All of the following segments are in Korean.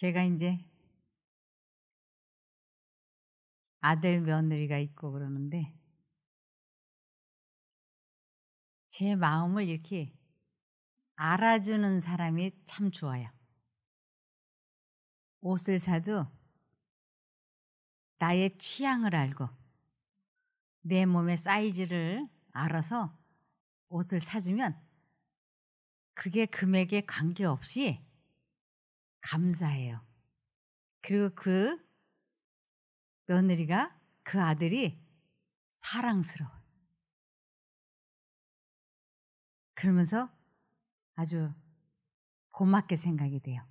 제가 이제 아들 며느리가 있고 그러는데 제 마음을 이렇게 알아주는 사람이 참 좋아요. 옷을 사도 나의 취향을 알고 내 몸의 사이즈를 알아서 옷을 사주면 그게 금액에 관계없이 감사해요. 그리고 그 며느리가 그 아들이 사랑스러워 그러면서 아주 고맙게 생각이 돼요.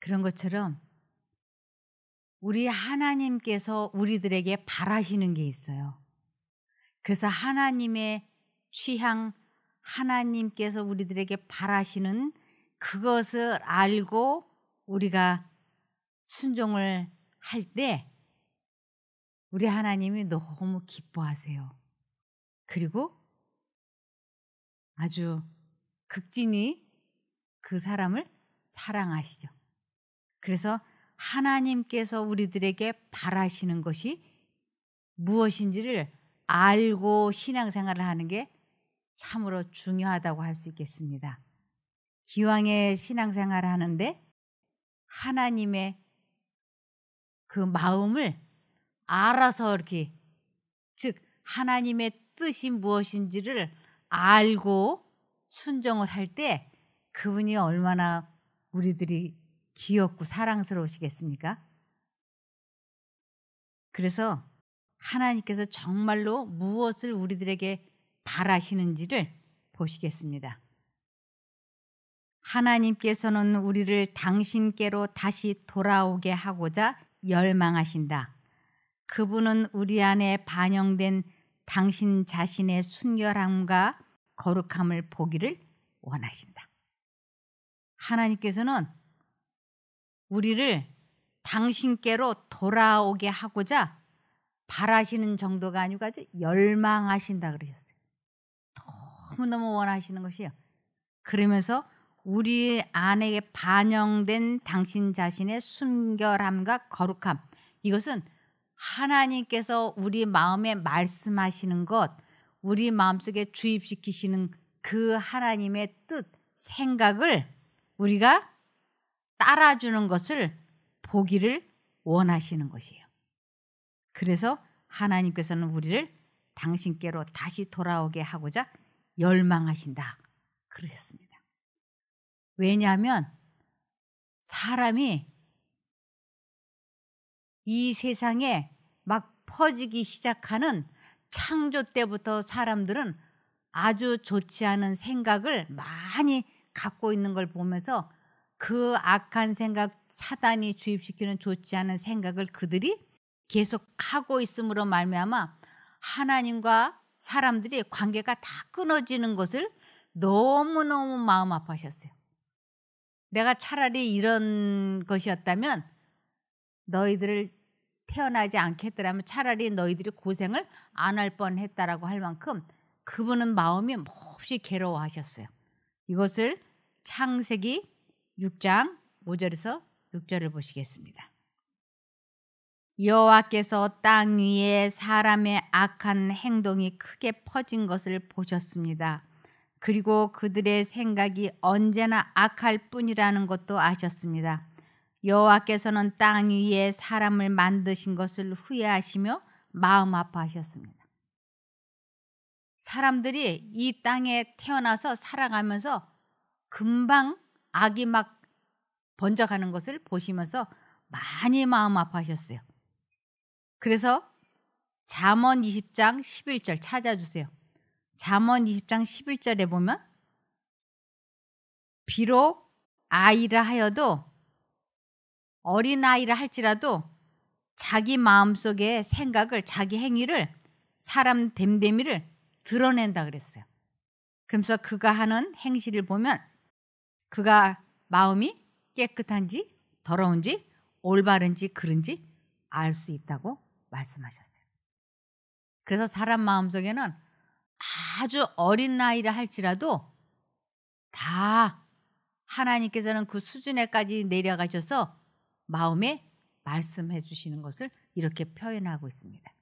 그런 것처럼 우리 하나님께서 우리들에게 바라시는 게 있어요. 그래서 하나님의 취향, 하나님께서 우리들에게 바라시는 그것을 알고 우리가 순종을 할 때 우리 하나님이 너무 기뻐하세요. 그리고 아주 극진히 그 사람을 사랑하시죠. 그래서 하나님께서 우리들에게 바라시는 것이 무엇인지를 알고 신앙생활을 하는 게 참으로 중요하다고 할 수 있겠습니다. 기왕에 신앙생활을 하는데 하나님의 그 마음을 알아서 이렇게 즉 하나님의 뜻이 무엇인지를 알고 순종을 할 때 그분이 얼마나 우리들이 귀엽고 사랑스러우시겠습니까? 그래서 하나님께서 정말로 무엇을 우리들에게 바라시는지를 보시겠습니다. 하나님께서는 우리를 당신께로 다시 돌아오게 하고자 열망하신다. 그분은 우리 안에 반영된 당신 자신의 순결함과 거룩함을 보기를 원하신다. 하나님께서는 우리를 당신께로 돌아오게 하고자 바라시는 정도가 아니고 아주 열망하신다 그러셨어요. 너무너무 원하시는 것이요 그러면서 우리 안에 반영된 당신 자신의 순결함과 거룩함 이것은 하나님께서 우리 마음에 말씀하시는 것, 우리 마음속에 주입시키시는 그 하나님의 뜻, 생각을 우리가 따라주는 것을 보기를 원하시는 것이에요. 그래서 하나님께서는 우리를 당신께로 다시 돌아오게 하고자 열망하신다. 그러셨습니다. 왜냐하면 사람이 이 세상에 막 퍼지기 시작하는 창조 때부터 사람들은 아주 좋지 않은 생각을 많이 갖고 있는 걸 보면서 그 악한 생각, 사단이 주입시키는 좋지 않은 생각을 그들이 계속 하고 있으므로 말미암아 하나님과 사람들이 관계가 다 끊어지는 것을 너무너무 마음 아파하셨어요. 내가 차라리 이런 것이었다면 너희들을 태어나지 않겠더라면 차라리 너희들이 고생을 안 할 뻔했다라고 할 만큼 그분은 마음이 몹시 괴로워하셨어요. 이것을 창세기 6장 5절에서 6절을 보시겠습니다. 여호와께서 땅 위에 사람의 악한 행동이 크게 퍼진 것을 보셨습니다. 그리고 그들의 생각이 언제나 악할 뿐이라는 것도 아셨습니다. 여호와께서는 땅 위에 사람을 만드신 것을 후회하시며 마음 아파하셨습니다. 사람들이 이 땅에 태어나서 살아가면서 금방 악이 막 번져가는 것을 보시면서 많이 마음 아파하셨어요. 그래서 잠언 20장 11절 찾아주세요. 잠언 20장 11절에 보면 비록 아이라 하여도 어린아이라 할지라도 자기 마음속의 생각을 자기 행위를 사람 됨됨이를 드러낸다 그랬어요. 그러면서 그가 하는 행실을 보면 그가 마음이 깨끗한지 더러운지 올바른지 그른지 알 수 있다고 말씀하셨어요. 그래서 사람 마음속에는 아주 어린 나이라 할지라도 다 하나님께서는 그 수준에까지 내려가셔서 마음에 말씀해 주시는 것을 이렇게 표현하고 있습니다.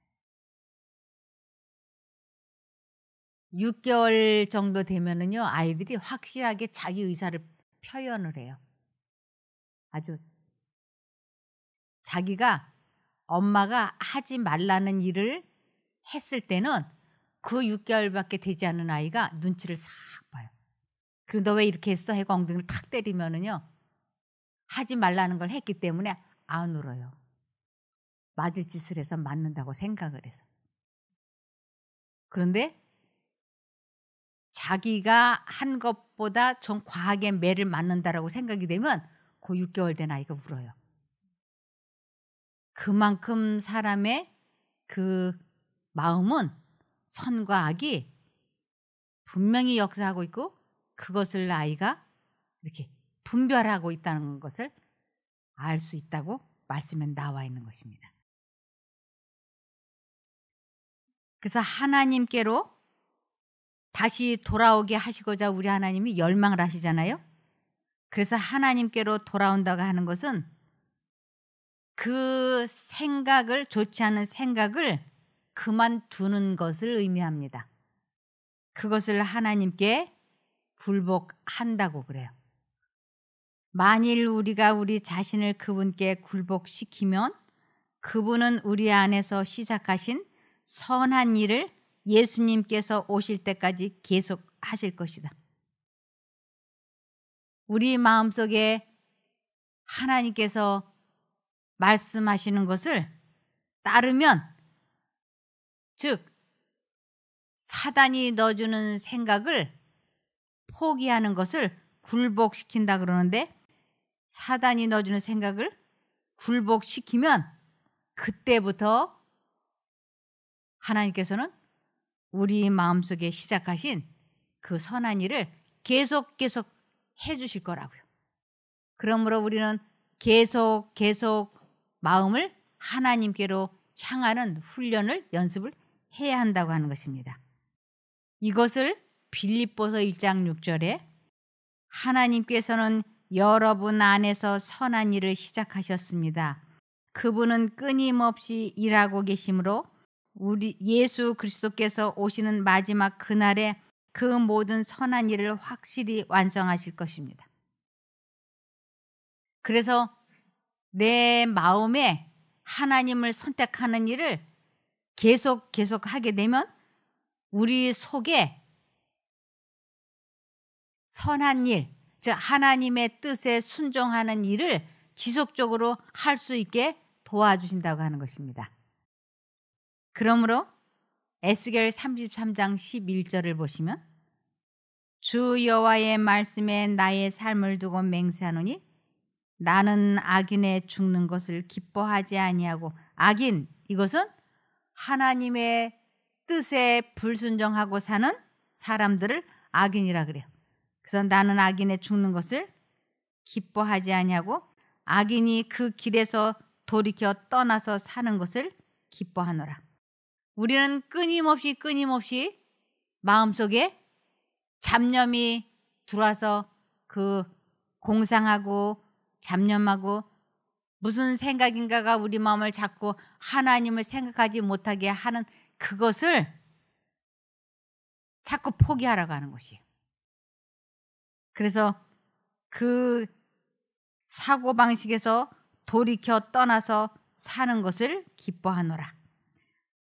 6개월 정도 되면은요, 아이들이 확실하게 자기 의사를 표현을 해요. 아주 자기가 엄마가 하지 말라는 일을 했을 때는 그 6개월밖에 되지 않은 아이가 눈치를 싹 봐요. 그리고 너 왜 이렇게 했어? 해고 엉덩이를 탁 때리면은요. 하지 말라는 걸 했기 때문에 안 울어요. 맞을 짓을 해서 맞는다고 생각을 해서. 그런데 자기가 한 것보다 좀 과하게 매를 맞는다라고 생각이 되면 그 6개월 된 아이가 울어요. 그만큼 사람의 그 마음은 선과 악이 분명히 역사하고 있고 그것을 아이가 이렇게 분별하고 있다는 것을 알 수 있다고 말씀에 나와 있는 것입니다. 그래서 하나님께로 다시 돌아오게 하시고자 우리 하나님이 열망을 하시잖아요. 그래서 하나님께로 돌아온다고 하는 것은 그 생각을 좋지 않은 생각을 그만두는 것을 의미합니다. 그것을 하나님께 굴복한다고 그래요. 만일 우리가 우리 자신을 그분께 굴복시키면 그분은 우리 안에서 시작하신 선한 일을 예수님께서 오실 때까지 계속 하실 것이다. 우리 마음속에 하나님께서 말씀하시는 것을 따르면 즉, 사단이 넣어주는 생각을 포기하는 것을 굴복시킨다 그러는데 사단이 넣어주는 생각을 굴복시키면 그때부터 하나님께서는 우리 마음속에 시작하신 그 선한 일을 계속 계속 해 주실 거라고요. 그러므로 우리는 계속 계속 마음을 하나님께로 향하는 훈련을 연습을 해야 한다고 하는 것입니다. 이것을 빌립보서 1장 6절에 하나님께서는 여러분 안에서 선한 일을 시작하셨습니다. 그분은 끊임없이 일하고 계시므로 우리 예수 그리스도께서 오시는 마지막 그날에 그 모든 선한 일을 확실히 완성하실 것입니다. 그래서 내 마음에 하나님을 선택하는 일을 계속 계속 하게 되면 우리 속에 선한 일, 즉 하나님의 뜻에 순종하는 일을 지속적으로 할 수 있게 도와주신다고 하는 것입니다. 그러므로 에스겔 33장 11절을 보시면 주 여호와의 말씀에 나의 삶을 두고 맹세하노니 나는 악인의 죽는 것을 기뻐하지 아니하고 악인 이것은 하나님의 뜻에 불순종하고 사는 사람들을 악인이라 그래요. 그래서 나는 악인의 죽는 것을 기뻐하지 아니하고 악인이 그 길에서 돌이켜 떠나서 사는 것을 기뻐하노라. 우리는 끊임없이 끊임없이 마음속에 잡념이 들어와서 그 공상하고 잡념하고 무슨 생각인가가 우리 마음을 자꾸 하나님을 생각하지 못하게 하는 그것을 자꾸 포기하라고 하는 것이에요. 그래서 그 사고 방식에서 돌이켜 떠나서 사는 것을 기뻐하노라.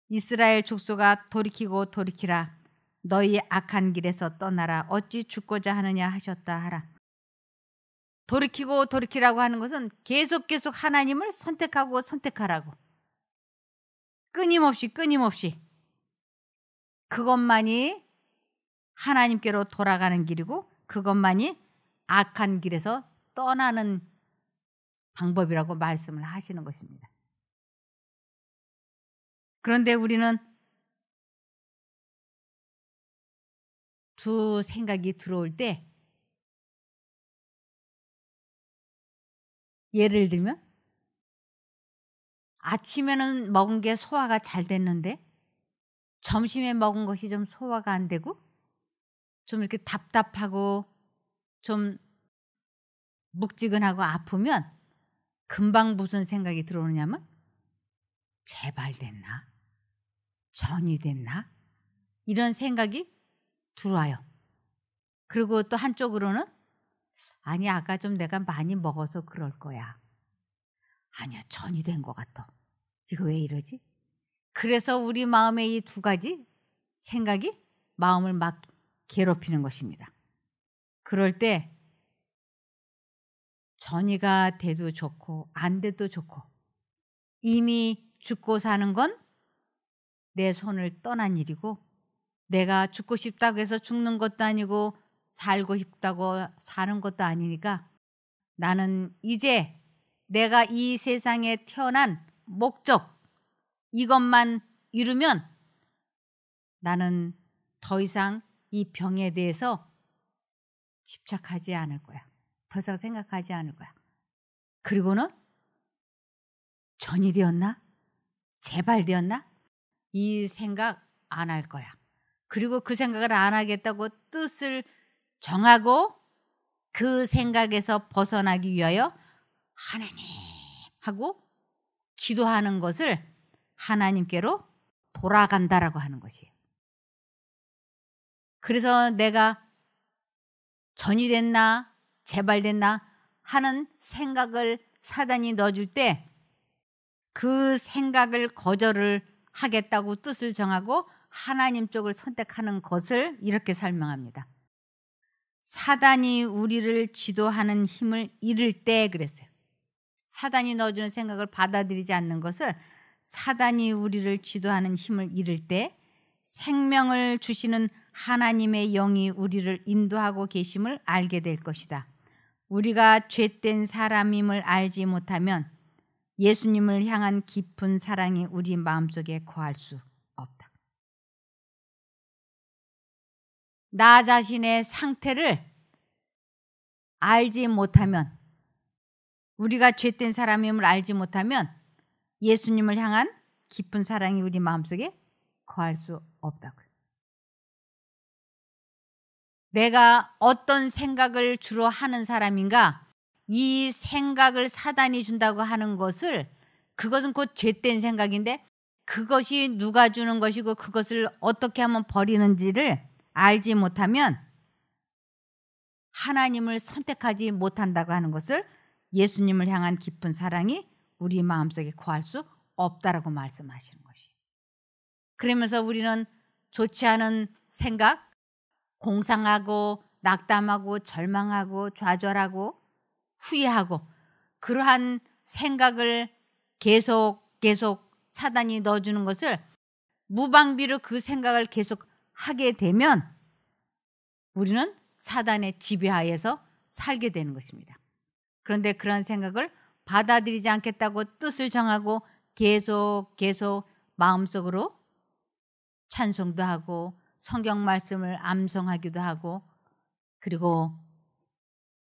이스라엘 족소가 돌이키고 돌이키라. 너희 악한 길에서 떠나라. 어찌 죽고자 하느냐 하셨다 하라. 돌이키고 돌이키라고 하는 것은 계속 계속 하나님을 선택하고 선택하라고. 끊임없이 끊임없이. 그것만이 하나님께로 돌아가는 길이고 그것만이 악한 길에서 떠나는 방법이라고 말씀을 하시는 것입니다. 그런데 우리는 두 생각이 들어올 때 예를 들면 아침에는 먹은 게 소화가 잘 됐는데 점심에 먹은 것이 좀 소화가 안 되고 좀 이렇게 답답하고 좀묵직은하고 아프면 금방 무슨 생각이 들어오냐면 제발 됐나? 전이 됐나? 이런 생각이 들어와요. 그리고 또 한쪽으로는 아니, 아까 좀 내가 많이 먹어서 그럴 거야. 아니야, 전이 된 것 같아. 지금 왜 이러지? 그래서 우리 마음의 이 두 가지 생각이 마음을 막 괴롭히는 것입니다. 그럴 때 전이가 돼도 좋고 안 돼도 좋고 이미 죽고 사는 건 내 손을 떠난 일이고 내가 죽고 싶다고 해서 죽는 것도 아니고 살고 싶다고 사는 것도 아니니까 나는 이제 내가 이 세상에 태어난 목적 이것만 이루면 나는 더 이상 이 병에 대해서 집착하지 않을 거야. 벌써 생각하지 않을 거야. 그리고는 전이 되었나? 재발 되었나? 이 생각 안 할 거야. 그리고 그 생각을 안 하겠다고 뜻을 정하고 그 생각에서 벗어나기 위하여 하나님 하고 기도하는 것을 하나님께로 돌아간다라고 하는 것이에요. 그래서 내가 전이 됐나 재발 됐나 하는 생각을 사단이 넣어줄 때 그 생각을 거절을 하겠다고 뜻을 정하고 하나님 쪽을 선택하는 것을 이렇게 설명합니다. 사단이 우리를 지도하는 힘을 잃을 때 그랬어요. 사단이 넣어주는 생각을 받아들이지 않는 것을 사단이 우리를 지도하는 힘을 잃을 때 생명을 주시는 하나님의 영이 우리를 인도하고 계심을 알게 될 것이다. 우리가 죄된 사람임을 알지 못하면 예수님을 향한 깊은 사랑이 우리 마음속에 거할 수나 자신의 상태를 알지 못하면 우리가 죄된 사람임을 알지 못하면 예수님을 향한 깊은 사랑이 우리 마음속에 거할 수 없다고요. 내가 어떤 생각을 주로 하는 사람인가 이 생각을 사단이 준다고 하는 것을 그것은 곧 죄된 생각인데 그것이 누가 주는 것이고 그것을 어떻게 하면 버리는지를 알지 못하면 하나님을 선택하지 못한다고 하는 것을 예수님을 향한 깊은 사랑이 우리 마음속에 구할수 없다라고 말씀하시는 것이에요. 그러면서 우리는 좋지 않은 생각, 공상하고 낙담하고 절망하고 좌절하고 후회하고 그러한 생각을 계속 계속 차단이 넣어주는 것을 무방비로 그 생각을 계속 하게 되면 우리는 사단의 지배하에서 살게 되는 것입니다. 그런데 그런 생각을 받아들이지 않겠다고 뜻을 정하고 계속 계속 마음속으로 찬송도 하고 성경 말씀을 암송하기도 하고 그리고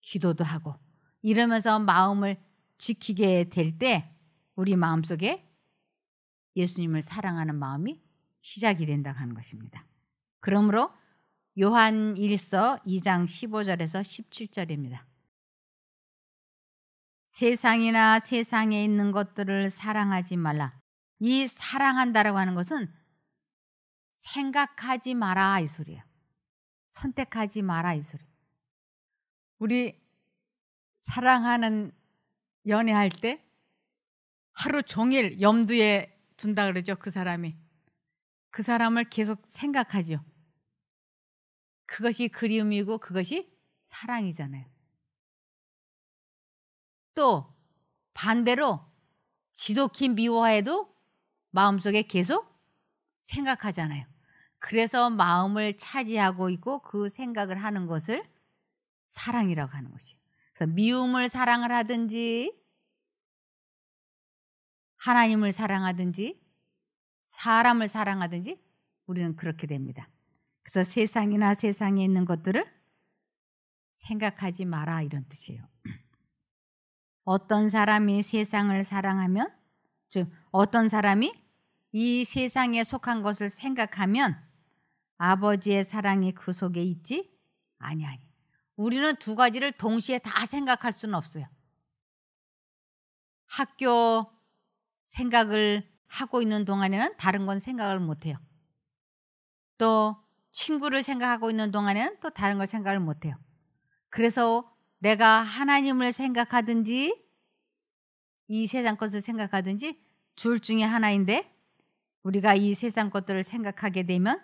기도도 하고 이러면서 마음을 지키게 될 때 우리 마음속에 예수님을 사랑하는 마음이 시작이 된다고 하는 것입니다. 그러므로 요한 1서 2장 15절에서 17절입니다. 세상이나 세상에 있는 것들을 사랑하지 말라. 이 사랑한다라고 하는 것은 생각하지 마라 이 소리예요. 선택하지 마라 이 소리. 우리 사랑하는 연애할 때 하루 종일 염두에 둔다 그러죠. 그 사람이. 그 사람을 계속 생각하죠. 그것이 그리움이고 그것이 사랑이잖아요. 또 반대로 지독히 미워해도 마음속에 계속 생각하잖아요. 그래서 마음을 차지하고 있고 그 생각을 하는 것을 사랑이라고 하는 것이에요. 그래서 미움을 사랑을 하든지 하나님을 사랑하든지 사람을 사랑하든지 우리는 그렇게 됩니다. 그래서 세상이나 세상에 있는 것들을 생각하지 마라 이런 뜻이에요. 어떤 사람이 세상을 사랑하면 즉 어떤 사람이 이 세상에 속한 것을 생각하면 아버지의 사랑이 그 속에 있지 아니하니 우리는 두 가지를 동시에 다 생각할 수는 없어요. 학교 생각을 하고 있는 동안에는 다른 건 생각을 못 해요. 또 친구를 생각하고 있는 동안에는 또 다른 걸 생각을 못 해요. 그래서 내가 하나님을 생각하든지 이 세상 것을 생각하든지 둘 중에 하나인데 우리가 이 세상 것들을 생각하게 되면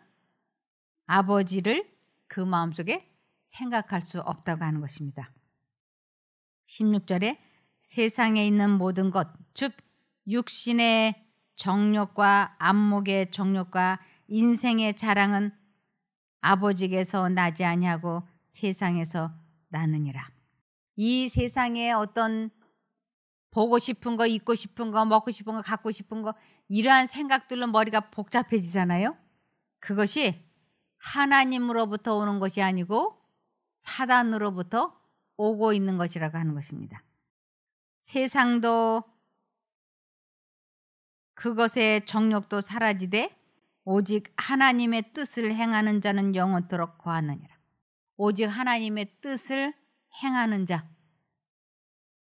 아버지를 그 마음속에 생각할 수 없다고 하는 것입니다. 16절에 세상에 있는 모든 것, 즉 육신의 정력과 안목의 정력과 인생의 자랑은 아버지께서 나지 아니하고 세상에서 나느니라. 이 세상에 어떤 보고 싶은 거, 입고 싶은 거, 먹고 싶은 거, 갖고 싶은 거 이러한 생각들로 머리가 복잡해지잖아요. 그것이 하나님으로부터 오는 것이 아니고 사단으로부터 오고 있는 것이라고 하는 것입니다. 세상도 그것의 정력도 사라지되 오직 하나님의 뜻을 행하는 자는 영원토록 거하느니라. 오직 하나님의 뜻을 행하는 자.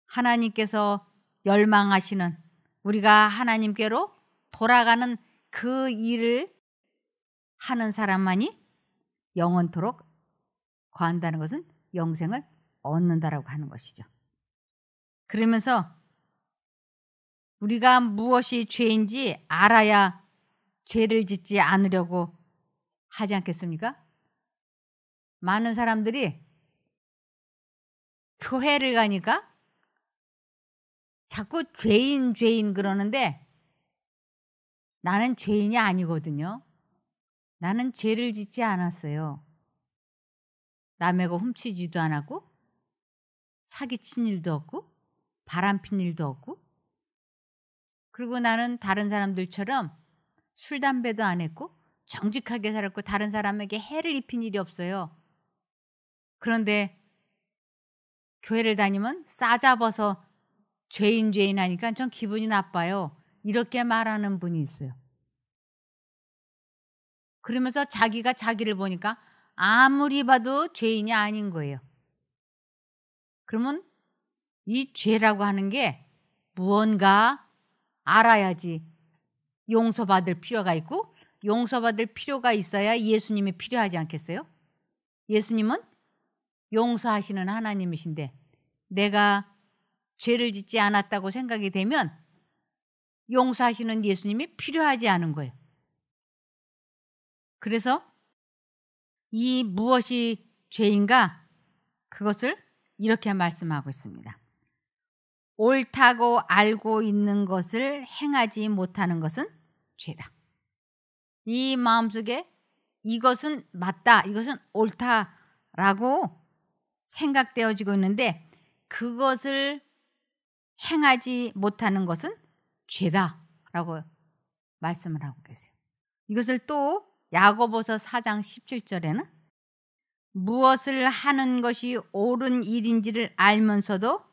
하나님께서 열망하시는 우리가 하나님께로 돌아가는 그 일을 하는 사람만이 영원토록 거한다는 것은 영생을 얻는다라고 하는 것이죠. 그러면서 우리가 무엇이 죄인지 알아야 죄를 짓지 않으려고 하지 않겠습니까? 많은 사람들이 교회를 가니까 자꾸 죄인, 죄인 그러는데 나는 죄인이 아니거든요. 나는 죄를 짓지 않았어요. 남의 거 훔치지도 않았고, 사기친 일도 없고, 바람 핀 일도 없고, 그리고 나는 다른 사람들처럼 술, 담배도 안 했고 정직하게 살았고 다른 사람에게 해를 입힌 일이 없어요. 그런데 교회를 다니면 싸잡아서 죄인 죄인 하니까 전 기분이 나빠요. 이렇게 말하는 분이 있어요. 그러면서 자기가 자기를 보니까 아무리 봐도 죄인이 아닌 거예요. 그러면 이 죄라고 하는 게 무언가 알아야지 용서받을 필요가 있고 용서받을 필요가 있어야 예수님이 필요하지 않겠어요? 예수님은 용서하시는 하나님이신데 내가 죄를 짓지 않았다고 생각이 되면 용서하시는 예수님이 필요하지 않은 거예요. 그래서 이 무엇이 죄인가 그것을 이렇게 말씀하고 있습니다. 옳다고 알고 있는 것을 행하지 못하는 것은 죄다. 이 마음속에 이것은 맞다, 이것은 옳다라고 생각되어지고 있는데 그것을 행하지 못하는 것은 죄다라고 말씀을 하고 계세요. 이것을 또 야고보서 4장 17절에는 무엇을 하는 것이 옳은 일인지를 알면서도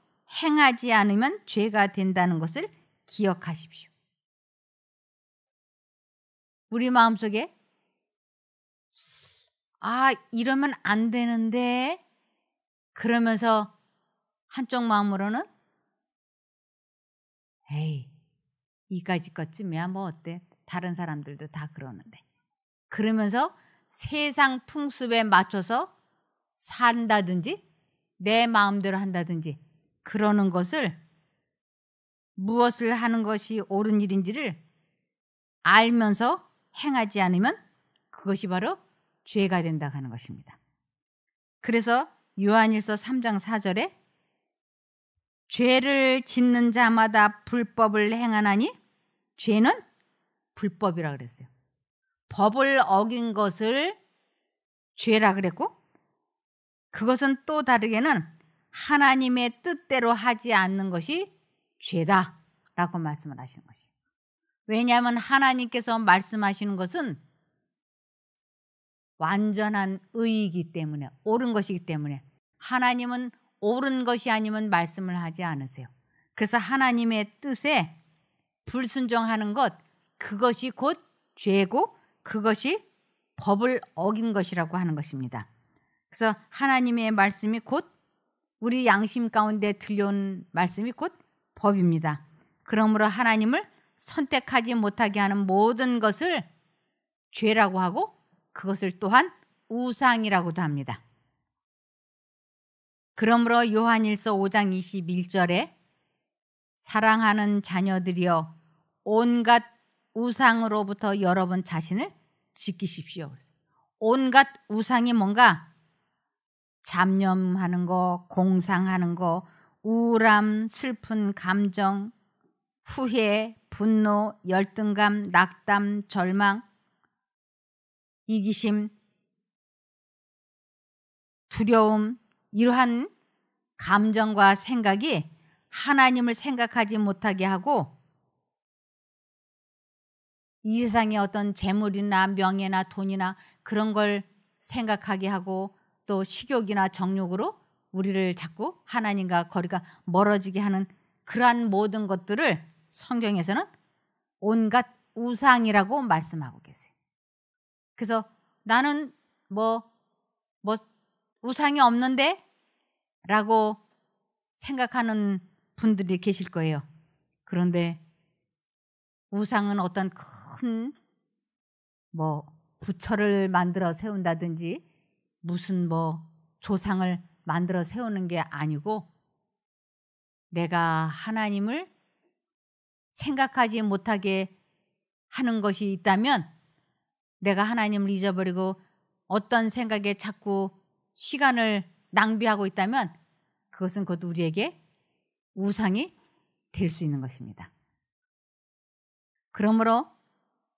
행하지 않으면 죄가 된다는 것을 기억하십시오. 우리 마음속에 아, 이러면 안 되는데 그러면서 한쪽 마음으로는 에이, 이까지 것쯤이야 뭐 어때? 다른 사람들도 다 그러는데. 그러면서 세상 풍습에 맞춰서 산다든지 내 마음대로 한다든지 그러는 것을 무엇을 하는 것이 옳은 일인지를 알면서 행하지 않으면 그것이 바로 죄가 된다 하는 것입니다. 그래서 요한일서 3장 4절에 죄를 짓는 자마다 불법을 행하나니 죄는 불법이라 그랬어요. 법을 어긴 것을 죄라 그랬고 그것은 또 다르게는 하나님의 뜻대로 하지 않는 것이 죄다라고 말씀을 하시는 것입니다. 왜냐하면 하나님께서 말씀하시는 것은 완전한 의이기 때문에 옳은 것이기 때문에 하나님은 옳은 것이 아니면 말씀을 하지 않으세요. 그래서 하나님의 뜻에 불순종하는 것 그것이 곧 죄고 그것이 법을 어긴 것이라고 하는 것입니다. 그래서 하나님의 말씀이 곧 우리 양심 가운데 들려온 말씀이 곧 법입니다. 그러므로 하나님을 선택하지 못하게 하는 모든 것을 죄라고 하고 그것을 또한 우상이라고도 합니다. 그러므로 요한일서 5장 21절에 사랑하는 자녀들이여 온갖 우상으로부터 여러분 자신을 지키십시오. 온갖 우상이 뭔가 잡념하는 거, 공상하는 거, 우울함, 슬픈 감정, 후회, 분노, 열등감, 낙담, 절망, 이기심, 두려움, 이러한 감정과 생각이 하나님을 생각하지 못하게 하고 이 세상의 어떤 재물이나 명예나 돈이나 그런 걸 생각하게 하고 또 식욕이나 정욕으로 우리를 자꾸 하나님과 거리가 멀어지게 하는 그러한 모든 것들을 성경에서는 온갖 우상이라고 말씀하고 계세요. 그래서 나는 뭐, 뭐, 우상이 없는데? 라고 생각하는 분들이 계실 거예요. 그런데 우상은 어떤 큰 뭐, 부처를 만들어 세운다든지 무슨 뭐 조상을 만들어 세우는 게 아니고 내가 하나님을 생각하지 못하게 하는 것이 있다면 내가 하나님을 잊어버리고 어떤 생각에 자꾸 시간을 낭비하고 있다면 그것은 곧 우리에게 우상이 될 수 있는 것입니다. 그러므로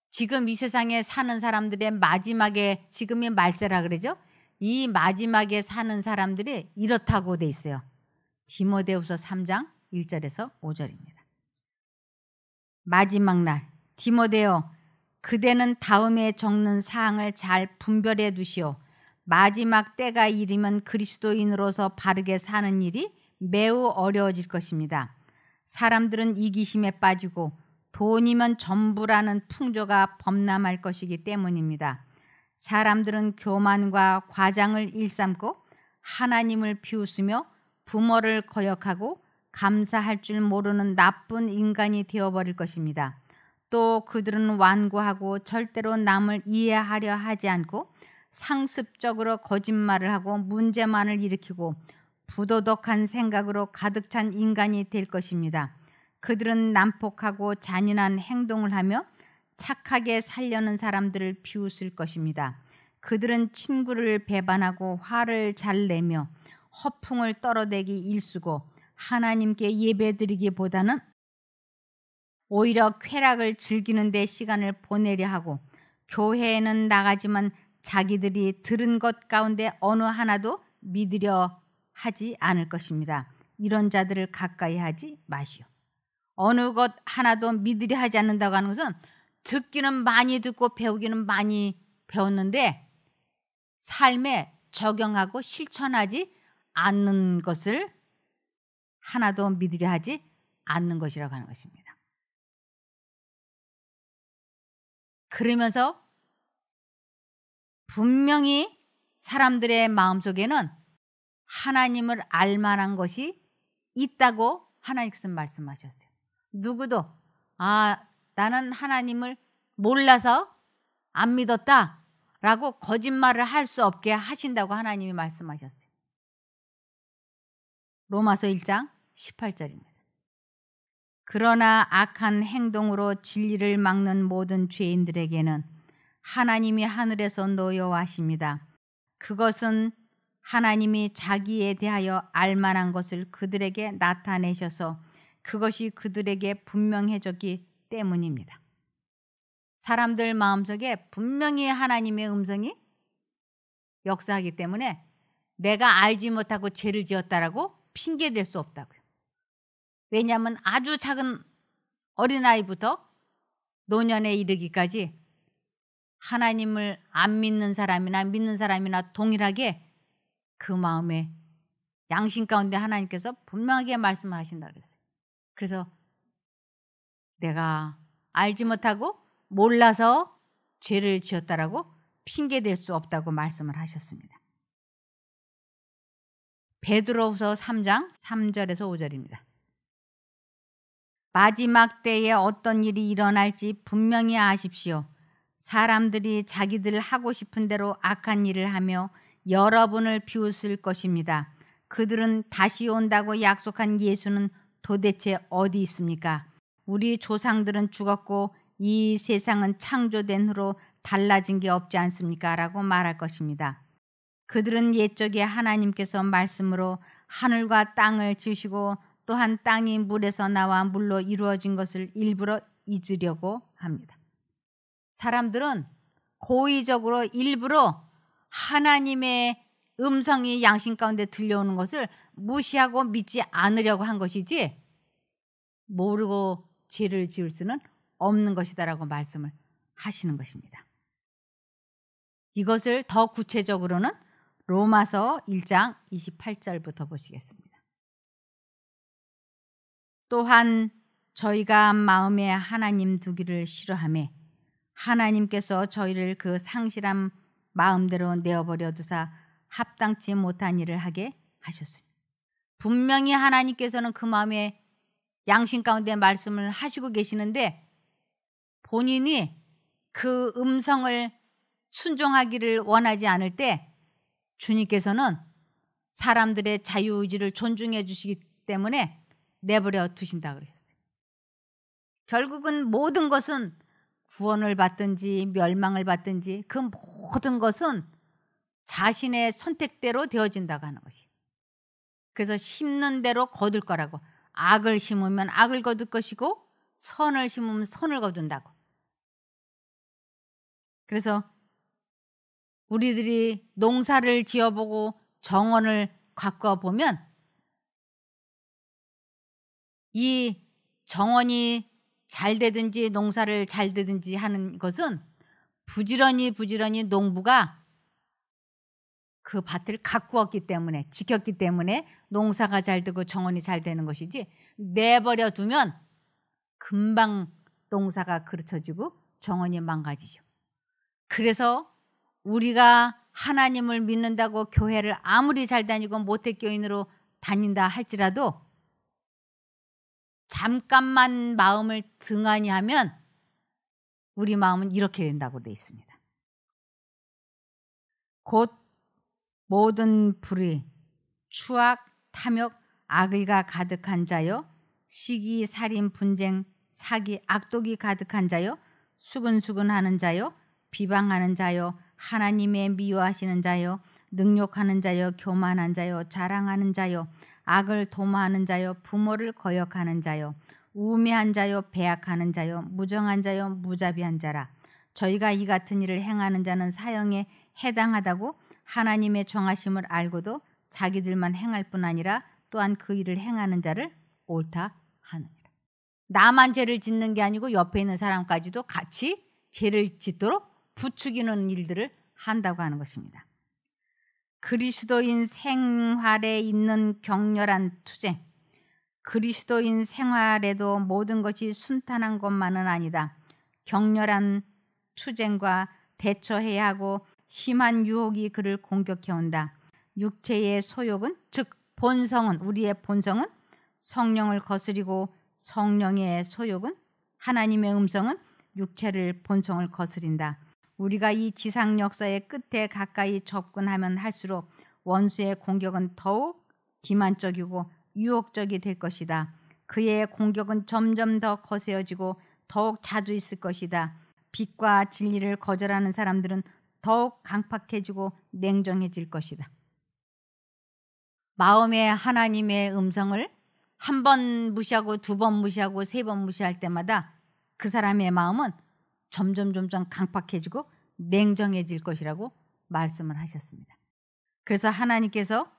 지금 이 세상에 사는 사람들의 마지막에 지금이 말세라 그러죠. 이 마지막에 사는 사람들이 이렇다고 돼 있어요. 디모데후서 3장 1절에서 5절입니다. 마지막 날 디모데요 그대는 다음에 적는 사항을 잘 분별해 두시오. 마지막 때가 이르면 그리스도인으로서 바르게 사는 일이 매우 어려워질 것입니다. 사람들은 이기심에 빠지고 돈이면 전부라는 풍조가 범람할 것이기 때문입니다. 사람들은 교만과 과장을 일삼고 하나님을 비웃으며 부모를 거역하고 감사할 줄 모르는 나쁜 인간이 되어버릴 것입니다. 또 그들은 완고하고 절대로 남을 이해하려 하지 않고 상습적으로 거짓말을 하고 문제만을 일으키고 부도덕한 생각으로 가득 찬 인간이 될 것입니다. 그들은 난폭하고 잔인한 행동을 하며 착하게 살려는 사람들을 비웃을 것입니다. 그들은 친구를 배반하고 화를 잘 내며 허풍을 떨어대기 일수고 하나님께 예배드리기보다는 오히려 쾌락을 즐기는 데 시간을 보내려 하고 교회에는 나가지만 자기들이 들은 것 가운데 어느 하나도 믿으려 하지 않을 것입니다. 이런 자들을 가까이 하지 마시오. 어느 것 하나도 믿으려 하지 않는다고 하는 것은 듣기는 많이 듣고 배우기는 많이 배웠는데 삶에 적용하고 실천하지 않는 것을 하나도 믿으려 하지 않는 것이라고 하는 것입니다. 그러면서 분명히 사람들의 마음속에는 하나님을 알 만한 것이 있다고 하나님께서 말씀하셨어요. 누구도 아 나는 하나님을 몰라서 안 믿었다 라고 거짓말을 할 수 없게 하신다고 하나님이 말씀하셨어요. 로마서 1장 18절입니다. 그러나 악한 행동으로 진리를 막는 모든 죄인들에게는 하나님이 하늘에서 노여하십니다. 그것은 하나님이 자기에 대하여 알만한 것을 그들에게 나타내셔서 그것이 그들에게 분명해졌기 때문입니다. 사람들 마음속에 분명히 하나님의 음성이 역사하기 때문에 내가 알지 못하고 죄를 지었다라고 핑계댈 수 없다고요. 왜냐하면 아주 작은 어린아이부터 노년에 이르기까지 하나님을 안 믿는 사람이나 믿는 사람이나 동일하게 그 마음에 양심 가운데 하나님께서 분명하게 말씀하신다 그랬어요. 그래서 내가 알지 못하고 몰라서 죄를 지었다라고 핑계댈 수 없다고 말씀을 하셨습니다. 베드로후서 3장 3절에서 5절입니다. 마지막 때에 어떤 일이 일어날지 분명히 아십시오. 사람들이 자기들 하고 싶은 대로 악한 일을 하며 여러분을 비웃을 것입니다. 그들은 다시 온다고 약속한 예수는 도대체 어디 있습니까? 우리 조상들은 죽었고 이 세상은 창조된 후로 달라진 게 없지 않습니까? 라고 말할 것입니다. 그들은 옛적에 하나님께서 말씀으로 하늘과 땅을 지으시고 또한 땅이 물에서 나와 물로 이루어진 것을 일부러 잊으려고 합니다. 사람들은 고의적으로 일부러 하나님의 음성이 양심 가운데 들려오는 것을 무시하고 믿지 않으려고 한 것이지 모르고 죄를 지을 수는 없는 것이다라고 말씀을 하시는 것입니다. 이것을 더 구체적으로는 로마서 1장 28절부터 보시겠습니다. 또한 저희가 마음에 하나님 두기를 싫어함에 하나님께서 저희를 그상실한 마음대로 내어버려 두사 합당치 못한 일을 하게 하셨으니 분명히 하나님께서는 그 마음에 양심 가운데 말씀을 하시고 계시는데 본인이 그 음성을 순종하기를 원하지 않을 때 주님께서는 사람들의 자유의지를 존중해 주시기 때문에 내버려 두신다 그러셨어요. 결국은 모든 것은 구원을 받든지 멸망을 받든지 그 모든 것은 자신의 선택대로 되어진다고 하는 것이. 그래서 심는 대로 거둘 거라고. 악을 심으면 악을 거둘 것이고 선을 심으면 선을 거둔다고. 그래서 우리들이 농사를 지어보고 정원을 가꿔 보면 이 정원이 잘 되든지 농사를 잘 되든지 하는 것은 부지런히 부지런히 농부가 그 밭을 가꾸었기 때문에 지켰기 때문에 농사가 잘 되고 정원이 잘 되는 것이지 내버려 두면 금방 농사가 그르쳐지고 정원이 망가지죠. 그래서 우리가 하나님을 믿는다고 교회를 아무리 잘 다니고 모태교인으로 다닌다 할지라도 잠깐만 마음을 등하히 하면 우리 마음은 이렇게 된다고 돼 있습니다. 곧 모든 불의, 추악, 탐욕, 악의가 가득한 자요, 시기, 살인, 분쟁, 사기, 악독이 가득한 자요, 수근수근하는 자요, 비방하는 자요, 하나님의 미워하시는 자요, 능욕하는 자요, 교만한 자요, 자랑하는 자요, 악을 도모하는 자여 부모를 거역하는 자여 우매한 자여 배약하는 자여 무정한 자여 무자비한 자라 저희가 이 같은 일을 행하는 자는 사형에 해당하다고 하나님의 정하심을 알고도 자기들만 행할 뿐 아니라 또한 그 일을 행하는 자를 옳다 하느니라. 나만 죄를 짓는 게 아니고 옆에 있는 사람까지도 같이 죄를 짓도록 부추기는 일들을 한다고 하는 것입니다. 그리스도인 생활에 있는 격렬한 투쟁. 그리스도인 생활에도 모든 것이 순탄한 것만은 아니다. 격렬한 투쟁과 대처해야 하고 심한 유혹이 그를 공격해 온다. 육체의 소욕은 즉 본성은 우리의 본성은 성령을 거스리고 성령의 소욕은 하나님의 음성은 육체를 본성을 거스린다. 우리가 이 지상 역사의 끝에 가까이 접근하면 할수록 원수의 공격은 더욱 기만적이고 유혹적이 될 것이다. 그의 공격은 점점 더 거세어지고 더욱 자주 있을 것이다. 빛과 진리를 거절하는 사람들은 더욱 강팍해지고 냉정해질 것이다. 마음의 하나님의 음성을 한 번 무시하고 두 번 무시하고 세 번 무시할 때마다 그 사람의 마음은 점점 점점 강팍해지고 냉정해질 것이라고 말씀을 하셨습니다. 그래서 하나님께서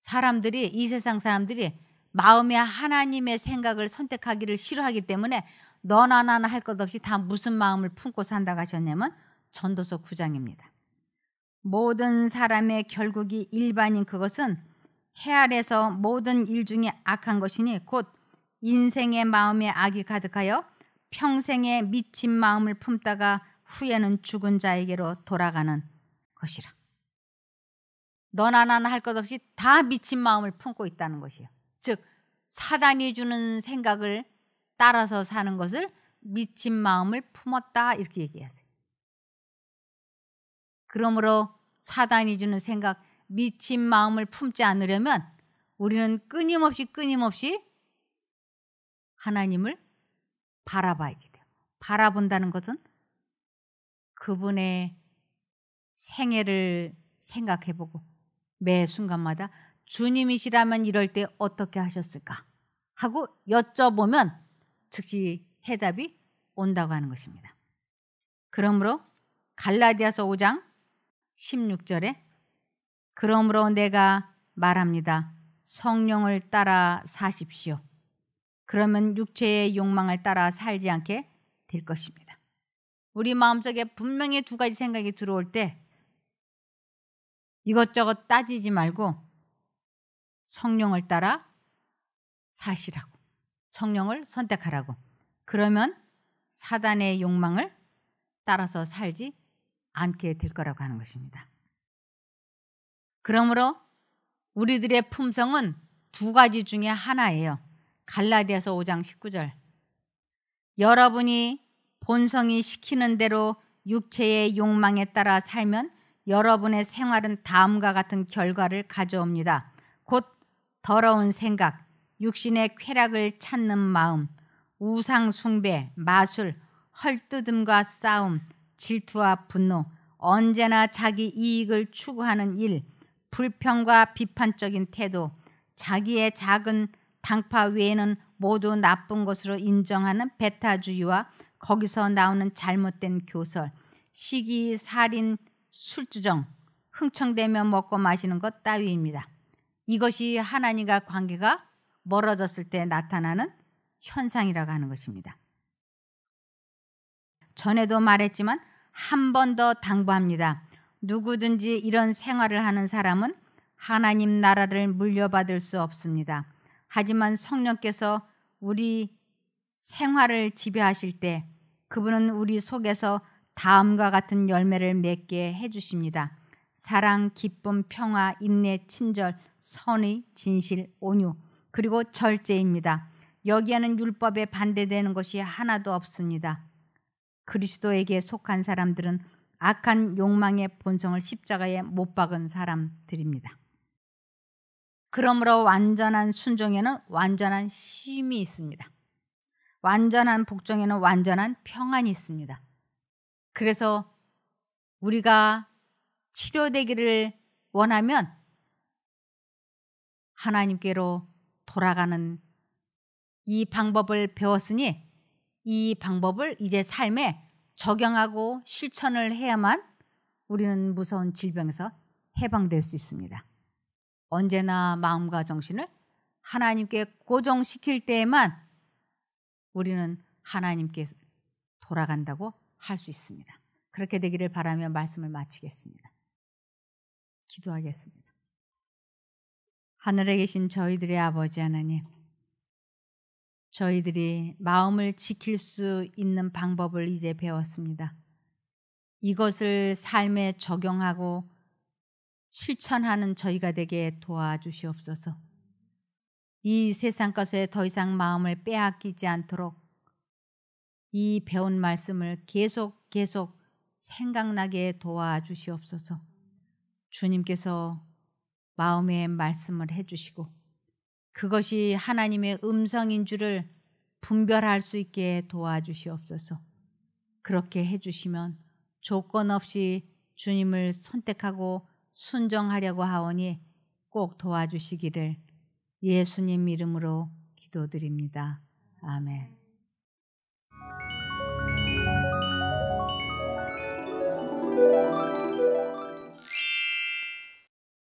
사람들이 이 세상 사람들이 마음의 하나님의 생각을 선택하기를 싫어하기 때문에 너나 나나 할 것 없이 다 무슨 마음을 품고 산다고 하셨냐면 전도서 9장입니다. 모든 사람의 결국이 일반인 그것은 해 아래서 모든 일 중에 악한 것이니 곧 인생의 마음에 악이 가득하여 평생에 미친 마음을 품다가 후에는 죽은 자에게로 돌아가는 것이라. 너나 나나 할 것 없이 다 미친 마음을 품고 있다는 것이요. 즉 사단이 주는 생각을 따라서 사는 것을 미친 마음을 품었다 이렇게 얘기하세요. 그러므로 사단이 주는 생각 미친 마음을 품지 않으려면 우리는 끊임없이 끊임없이 하나님을 바라봐야지 돼요. 바라본다는 것은 그분의 생애를 생각해보고 매 순간마다 주님이시라면 이럴 때 어떻게 하셨을까 하고 여쭤보면 즉시 해답이 온다고 하는 것입니다. 그러므로 갈라디아서 5장 16절에 그러므로 내가 말합니다. 성령을 따라 사십시오. 그러면 육체의 욕망을 따라 살지 않게 될 것입니다. 우리 마음속에 분명히 두 가지 생각이 들어올 때 이것저것 따지지 말고 성령을 따라 사시라고 성령을 선택하라고 그러면 사단의 욕망을 따라서 살지 않게 될 거라고 하는 것입니다. 그러므로 우리들의 품성은 두 가지 중에 하나예요. 갈라디아서 5장 19절. 여러분이 본성이 시키는 대로 육체의 욕망에 따라 살면 여러분의 생활은 다음과 같은 결과를 가져옵니다. 곧 더러운 생각, 육신의 쾌락을 찾는 마음, 우상 숭배, 마술, 헐뜯음과 싸움, 질투와 분노, 언제나 자기 이익을 추구하는 일, 불평과 비판적인 태도, 자기의 작은 당파 외에는 모두 나쁜 것으로 인정하는 베타주의와 거기서 나오는 잘못된 교설, 시기, 살인, 술주정, 흥청대며 먹고 마시는 것 따위입니다. 이것이 하나님과 관계가 멀어졌을 때 나타나는 현상이라고 하는 것입니다. 전에도 말했지만 한 번 더 당부합니다. 누구든지 이런 생활을 하는 사람은 하나님 나라를 물려받을 수 없습니다. 하지만 성령께서 우리 생활을 지배하실 때 그분은 우리 속에서 다음과 같은 열매를 맺게 해주십니다. 사랑, 기쁨, 평화, 인내, 친절, 선의, 진실, 온유, 그리고 절제입니다. 여기에는 율법에 반대되는 것이 하나도 없습니다. 그리스도에게 속한 사람들은 악한 욕망의 본성을 십자가에 못 박은 사람들입니다. 그러므로 완전한 순종에는 완전한 쉼이 있습니다. 완전한 복종에는 완전한 평안이 있습니다. 그래서 우리가 치료되기를 원하면 하나님께로 돌아가는 이 방법을 배웠으니 이 방법을 이제 삶에 적용하고 실천을 해야만 우리는 무서운 질병에서 해방될 수 있습니다. 언제나 마음과 정신을 하나님께 고정시킬 때에만 우리는 하나님께 돌아간다고 할 수 있습니다. 그렇게 되기를 바라며 말씀을 마치겠습니다. 기도하겠습니다. 하늘에 계신 저희들의 아버지 하나님, 저희들이 마음을 지킬 수 있는 방법을 이제 배웠습니다. 이것을 삶에 적용하고 실천하는 저희가 되게 도와주시옵소서. 이 세상 것에 더 이상 마음을 빼앗기지 않도록 이 배운 말씀을 계속 계속 생각나게 도와주시옵소서. 주님께서 마음의 말씀을 해주시고 그것이 하나님의 음성인 줄을 분별할 수 있게 도와주시옵소서. 그렇게 해주시면 조건 없이 주님을 선택하고 순종하려고 하오니 꼭 도와주시기를 예수님 이름으로 기도드립니다. 아멘.